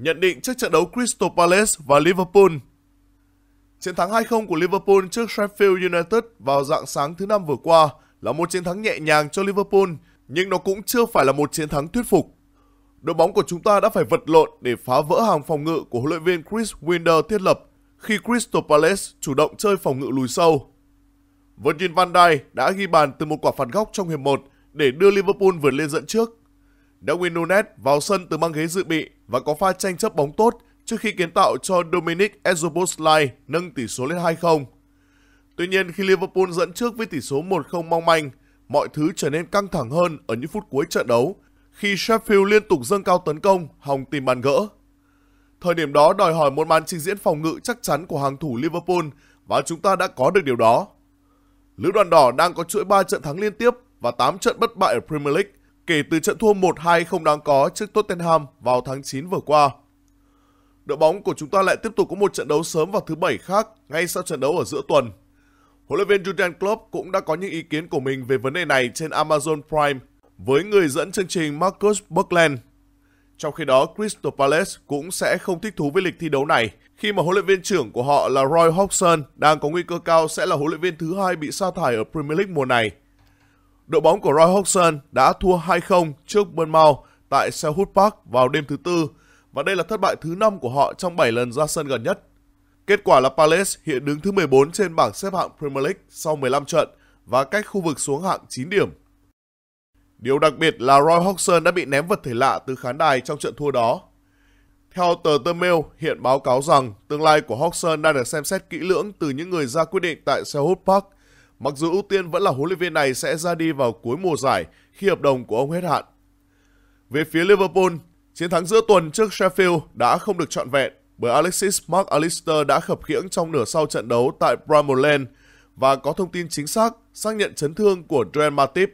nhận định trước trận đấu Crystal Palace và Liverpool. Chiến thắng 2-0 của Liverpool trước Sheffield United vào dạng sáng thứ năm vừa qua là một chiến thắng nhẹ nhàng cho Liverpool, nhưng nó cũng chưa phải là một chiến thắng thuyết phục. Đội bóng của chúng ta đã phải vật lộn để phá vỡ hàng phòng ngự của huấn luyện viên Chris Wilder thiết lập khi Crystal Palace chủ động chơi phòng ngự lùi sâu. Virgil van Dijk đã ghi bàn từ một quả phạt góc trong hiệp 1 để đưa Liverpool vượt lên dẫn trước. Darwin Nunes vào sân từ băng ghế dự bị và có pha tranh chấp bóng tốt trước khi kiến tạo cho Dominic Ezoboslai nâng tỷ số lên 2-0. Tuy nhiên khi Liverpool dẫn trước với tỷ số 1-0 mong manh, mọi thứ trở nên căng thẳng hơn ở những phút cuối trận đấu khi Sheffield liên tục dâng cao tấn công, hòng tìm bàn gỡ. Thời điểm đó đòi hỏi một màn trình diễn phòng ngự chắc chắn của hàng thủ Liverpool và chúng ta đã có được điều đó. Lữ đoàn đỏ đang có chuỗi 3 trận thắng liên tiếp và 8 trận bất bại ở Premier League kể từ trận thua 1-2 không đáng có trước Tottenham vào tháng 9 vừa qua. Đội bóng của chúng ta lại tiếp tục có một trận đấu sớm vào thứ Bảy khác ngay sau trận đấu ở giữa tuần. Huấn luyện viên Jurgen Klopp cũng đã có những ý kiến của mình về vấn đề này trên Amazon Prime với người dẫn chương trình Marcus Buckland. Trong khi đó, Crystal Palace cũng sẽ không thích thú với lịch thi đấu này khi mà huấn luyện viên trưởng của họ là Roy Hodgson đang có nguy cơ cao sẽ là huấn luyện viên thứ hai bị sa thải ở Premier League mùa này. Đội bóng của Roy Hodgson đã thua 2-0 trước Bournemouth tại Selhurst Park vào đêm thứ Tư và đây là thất bại thứ 5 của họ trong 7 lần ra sân gần nhất. Kết quả là Palace hiện đứng thứ 14 trên bảng xếp hạng Premier League sau 15 trận và cách khu vực xuống hạng 9 điểm. Điều đặc biệt là Roy Hodgson đã bị ném vật thể lạ từ khán đài trong trận thua đó. Theo tờ The Mail, hiện báo cáo rằng tương lai của Hodgson đang được xem xét kỹ lưỡng từ những người ra quyết định tại Selhurst Park – Mặc dù ưu tiên vẫn là huấn luyện viên này sẽ ra đi vào cuối mùa giải khi hợp đồng của ông hết hạn. Về phía Liverpool, chiến thắng giữa tuần trước Sheffield đã không được trọn vẹn bởi Alexis Mark Alister đã khập khiễng trong nửa sau trận đấu tại Bramall Lane và có thông tin chính xác xác nhận chấn thương của Joel Matip.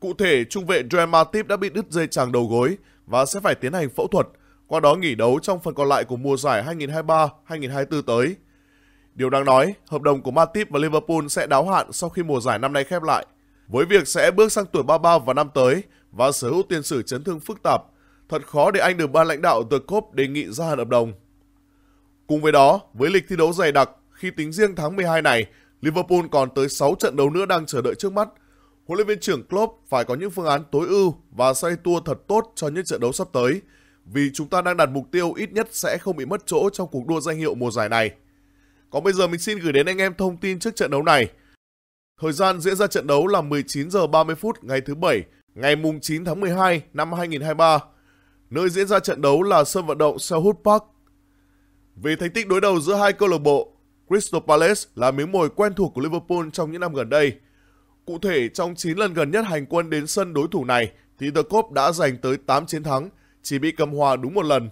Cụ thể, trung vệ Joel Matip đã bị đứt dây chằng đầu gối và sẽ phải tiến hành phẫu thuật, qua đó nghỉ đấu trong phần còn lại của mùa giải 2023-2024 tới. Điều đáng nói, hợp đồng của Matip và Liverpool sẽ đáo hạn sau khi mùa giải năm nay khép lại. Với việc sẽ bước sang tuổi 33 vào năm tới và sở hữu tiền sử chấn thương phức tạp, thật khó để anh được ban lãnh đạo The Cop đề nghị gia hạn hợp đồng. Cùng với đó, với lịch thi đấu dày đặc, khi tính riêng tháng 12 này, Liverpool còn tới 6 trận đấu nữa đang chờ đợi trước mắt. Huấn luyện viên trưởng Klopp phải có những phương án tối ưu và xoay tua thật tốt cho những trận đấu sắp tới, vì chúng ta đang đặt mục tiêu ít nhất sẽ không bị mất chỗ trong cuộc đua danh hiệu mùa giải này. Còn bây giờ mình xin gửi đến anh em thông tin trước trận đấu này. Thời gian diễn ra trận đấu là 19 giờ 30 phút ngày thứ bảy, ngày mùng 9 tháng 12 năm 2023. Nơi diễn ra trận đấu là sân vận động Selhurst Park. Vì thành tích đối đầu giữa hai câu lạc bộ, Crystal Palace là miếng mồi quen thuộc của Liverpool trong những năm gần đây. Cụ thể, trong 9 lần gần nhất hành quân đến sân đối thủ này, thì The Cop đã giành tới 8 chiến thắng, chỉ bị cầm hòa đúng một lần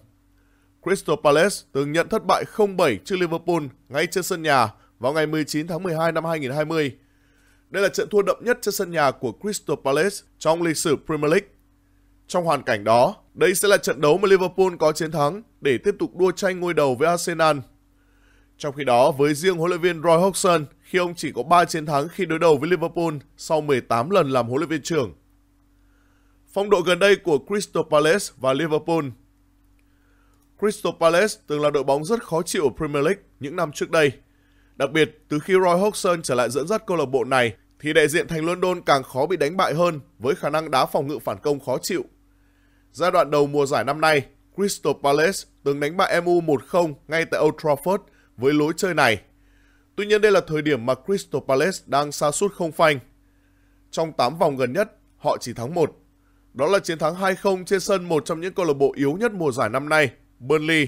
Crystal Palace từng nhận thất bại 0-7 trước Liverpool ngay trên sân nhà vào ngày 19 tháng 12 năm 2020. Đây là trận thua đậm nhất trên sân nhà của Crystal Palace trong lịch sử Premier League. Trong hoàn cảnh đó, đây sẽ là trận đấu mà Liverpool có chiến thắng để tiếp tục đua tranh ngôi đầu với Arsenal. Trong khi đó, với riêng huấn luyện viên Roy Hodgson khi ông chỉ có 3 chiến thắng khi đối đầu với Liverpool sau 18 lần làm huấn luyện viên trưởng. Phong độ gần đây của Crystal Palace và Liverpool Crystal Palace từng là đội bóng rất khó chịu ở Premier League những năm trước đây. Đặc biệt, từ khi Roy Hodgson trở lại dẫn dắt câu lạc bộ này, thì đại diện thành London càng khó bị đánh bại hơn với khả năng đá phòng ngự phản công khó chịu. Giai đoạn đầu mùa giải năm nay, Crystal Palace từng đánh bại MU 1-0 ngay tại Old Trafford với lối chơi này. Tuy nhiên đây là thời điểm mà Crystal Palace đang xa suốt không phanh. Trong 8 vòng gần nhất, họ chỉ thắng 1. Đó là chiến thắng 2-0 trên sân một trong những câu lạc bộ yếu nhất mùa giải năm nay Burnley.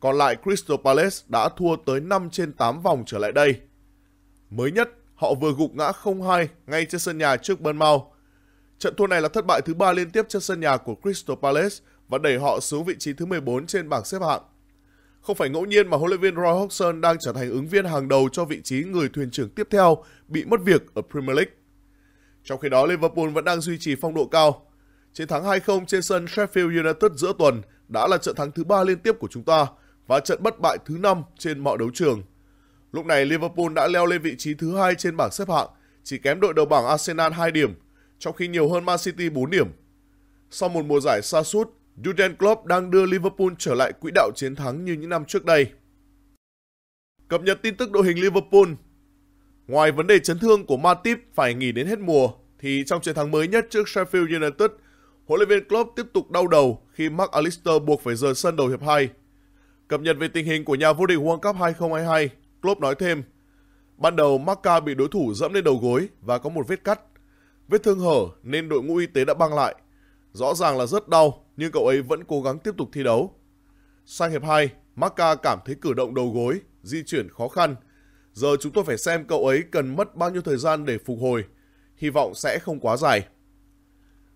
Còn lại Crystal Palace đã thua tới 5 trên 8 vòng trở lại đây. Mới nhất, họ vừa gục ngã 0-2 ngay trên sân nhà trước Burnmouth. Trận thua này là thất bại thứ ba liên tiếp trên sân nhà của Crystal Palace và đẩy họ xuống vị trí thứ 14 trên bảng xếp hạng. Không phải ngẫu nhiên mà huấn luyện viên Roy Hodgson đang trở thành ứng viên hàng đầu cho vị trí người thuyền trưởng tiếp theo bị mất việc ở Premier League. Trong khi đó, Liverpool vẫn đang duy trì phong độ cao. Chiến thắng 2-0 trên sân Sheffield United giữa tuần đã là trận thắng thứ ba liên tiếp của chúng ta và trận bất bại thứ năm trên mọi đấu trường. Lúc này Liverpool đã leo lên vị trí thứ hai trên bảng xếp hạng, chỉ kém đội đầu bảng Arsenal 2 điểm, trong khi nhiều hơn Man City 4 điểm. Sau một mùa giải xa sút, Jurgen Klopp đang đưa Liverpool trở lại quỹ đạo chiến thắng như những năm trước đây. Cập nhật tin tức đội hình Liverpool. Ngoài vấn đề chấn thương của Matip phải nghỉ đến hết mùa, thì trong chiến thắng mới nhất trước Sheffield United, huấn luyện viên Klopp tiếp tục đau đầu khi Mark Alister buộc phải rời sân đầu hiệp 2. Cập nhật về tình hình của nhà vô địch World Cup 2022, Klopp nói thêm, ban đầu Marca bị đối thủ dẫm lên đầu gối và có một vết cắt. Vết thương hở nên đội ngũ y tế đã băng lại. Rõ ràng là rất đau nhưng cậu ấy vẫn cố gắng tiếp tục thi đấu. Sang hiệp 2, Marca cảm thấy cử động đầu gối, di chuyển khó khăn. Giờ chúng tôi phải xem cậu ấy cần mất bao nhiêu thời gian để phục hồi. Hy vọng sẽ không quá dài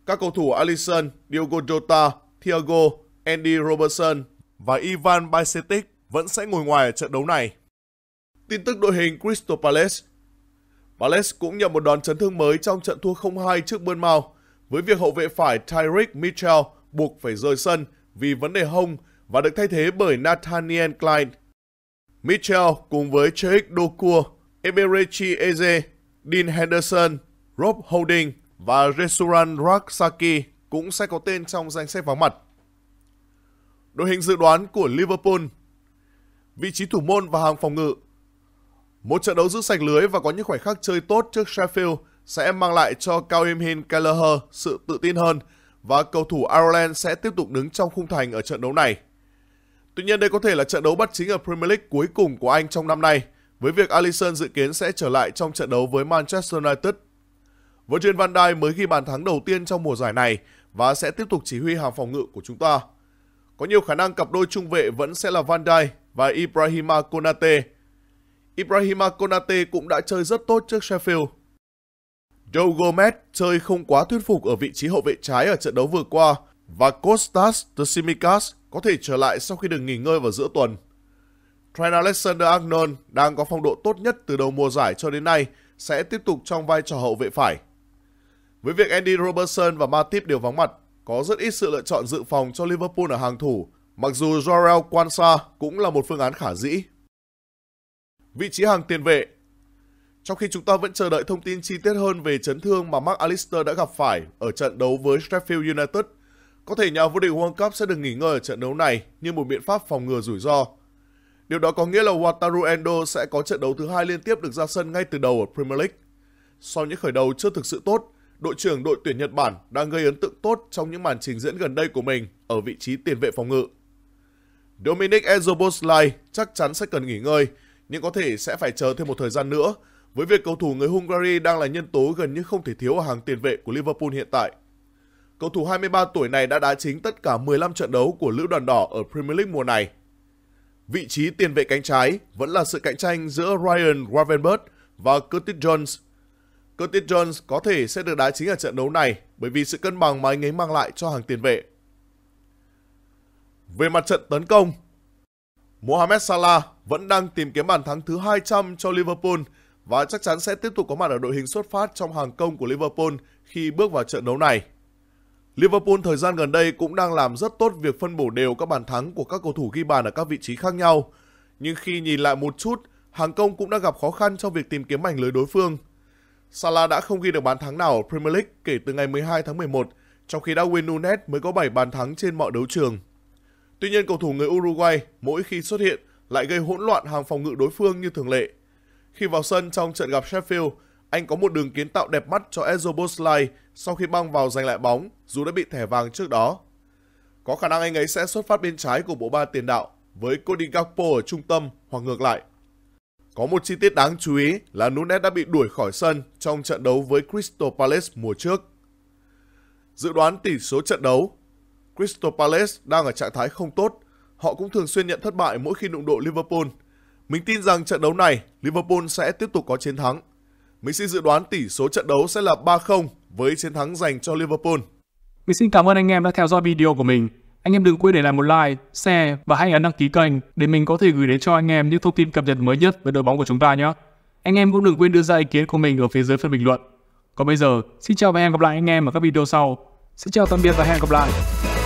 các cầu thủ Alisson, Diogo Jota, Thiago, Andy Robertson và Ivan Bajcetic vẫn sẽ ngồi ngoài ở trận đấu này. Tin tức đội hình Crystal Palace Palace cũng nhận một đòn chấn thương mới trong trận thua 0-2 trước Bournemouth với việc hậu vệ phải Tyrick Mitchell buộc phải rời sân vì vấn đề hông và được thay thế bởi Nathaniel Klein. Mitchell cùng với Cheik Dokua, Eberechi Eze, Dean Henderson, Rob Holding và Resuran Raksaki cũng sẽ có tên trong danh sách vắng mặt. Đội hình dự đoán của Liverpool Vị trí thủ môn và hàng phòng ngự Một trận đấu giữ sạch lưới và có những khoảnh khắc chơi tốt trước Sheffield sẽ mang lại cho Cao Im Hin Kelleher sự tự tin hơn và cầu thủ Ireland sẽ tiếp tục đứng trong khung thành ở trận đấu này. Tuy nhiên đây có thể là trận đấu bắt chính ở Premier League cuối cùng của Anh trong năm nay, với việc Alisson dự kiến sẽ trở lại trong trận đấu với Manchester United Virgil van Dijk mới ghi bàn thắng đầu tiên trong mùa giải này và sẽ tiếp tục chỉ huy hàng phòng ngự của chúng ta. Có nhiều khả năng cặp đôi trung vệ vẫn sẽ là Van Dijk và Ibrahima Konate. Ibrahima Konate cũng đã chơi rất tốt trước Sheffield. Joe Gomez chơi không quá thuyết phục ở vị trí hậu vệ trái ở trận đấu vừa qua và Kostas Tsimikas có thể trở lại sau khi được nghỉ ngơi vào giữa tuần. Trent Alexander-Arnold đang có phong độ tốt nhất từ đầu mùa giải cho đến nay sẽ tiếp tục trong vai trò hậu vệ phải. Với việc Andy Robertson và Matip đều vắng mặt, có rất ít sự lựa chọn dự phòng cho Liverpool ở hàng thủ, mặc dù Joel Kwanzaa cũng là một phương án khả dĩ. Vị trí hàng tiền vệ Trong khi chúng ta vẫn chờ đợi thông tin chi tiết hơn về chấn thương mà Mark Alister đã gặp phải ở trận đấu với Sheffield United, có thể nhà vô địch World Cup sẽ được nghỉ ngơi ở trận đấu này như một biện pháp phòng ngừa rủi ro. Điều đó có nghĩa là Wataru Endo sẽ có trận đấu thứ hai liên tiếp được ra sân ngay từ đầu ở Premier League. Sau những khởi đầu chưa thực sự tốt, đội trưởng đội tuyển Nhật Bản đang gây ấn tượng tốt trong những màn trình diễn gần đây của mình ở vị trí tiền vệ phòng ngự. Dominic Ezoboslai chắc chắn sẽ cần nghỉ ngơi, nhưng có thể sẽ phải chờ thêm một thời gian nữa, với việc cầu thủ người Hungary đang là nhân tố gần như không thể thiếu ở hàng tiền vệ của Liverpool hiện tại. Cầu thủ 23 tuổi này đã đá chính tất cả 15 trận đấu của Lữ đoàn đỏ ở Premier League mùa này. Vị trí tiền vệ cánh trái vẫn là sự cạnh tranh giữa Ryan Gravenberch và Curtis Jones Curtis Jones có thể sẽ được đá chính ở trận đấu này bởi vì sự cân bằng mà anh ấy mang lại cho hàng tiền vệ. Về mặt trận tấn công, Mohamed Salah vẫn đang tìm kiếm bàn thắng thứ 200 cho Liverpool và chắc chắn sẽ tiếp tục có mặt ở đội hình xuất phát trong hàng công của Liverpool khi bước vào trận đấu này. Liverpool thời gian gần đây cũng đang làm rất tốt việc phân bổ đều các bàn thắng của các cầu thủ ghi bàn ở các vị trí khác nhau. Nhưng khi nhìn lại một chút, hàng công cũng đã gặp khó khăn trong việc tìm kiếm mảnh lưới đối phương – Salah đã không ghi được bàn thắng nào ở Premier League kể từ ngày 12 tháng 11, trong khi Darwin Nunes mới có 7 bàn thắng trên mọi đấu trường. Tuy nhiên, cầu thủ người Uruguay mỗi khi xuất hiện lại gây hỗn loạn hàng phòng ngự đối phương như thường lệ. Khi vào sân trong trận gặp Sheffield, anh có một đường kiến tạo đẹp mắt cho Ezio Boslai sau khi băng vào giành lại bóng dù đã bị thẻ vàng trước đó. Có khả năng anh ấy sẽ xuất phát bên trái của bộ ba tiền đạo với Cody Gakpo ở trung tâm hoặc ngược lại. Có một chi tiết đáng chú ý là Nunes đã bị đuổi khỏi sân trong trận đấu với Crystal Palace mùa trước. Dự đoán tỷ số trận đấu, Crystal Palace đang ở trạng thái không tốt, họ cũng thường xuyên nhận thất bại mỗi khi đụng độ Liverpool. Mình tin rằng trận đấu này Liverpool sẽ tiếp tục có chiến thắng. Mình xin dự đoán tỷ số trận đấu sẽ là 3-0 với chiến thắng dành cho Liverpool. Mình xin cảm ơn anh em đã theo dõi video của mình. Anh em đừng quên để lại một like, share và hãy ấn đăng ký kênh để mình có thể gửi đến cho anh em những thông tin cập nhật mới nhất về đội bóng của chúng ta nhé. Anh em cũng đừng quên đưa ra ý kiến của mình ở phía dưới phần bình luận. Còn bây giờ, xin chào và hẹn gặp lại anh em ở các video sau. Xin chào tạm biệt và hẹn gặp lại.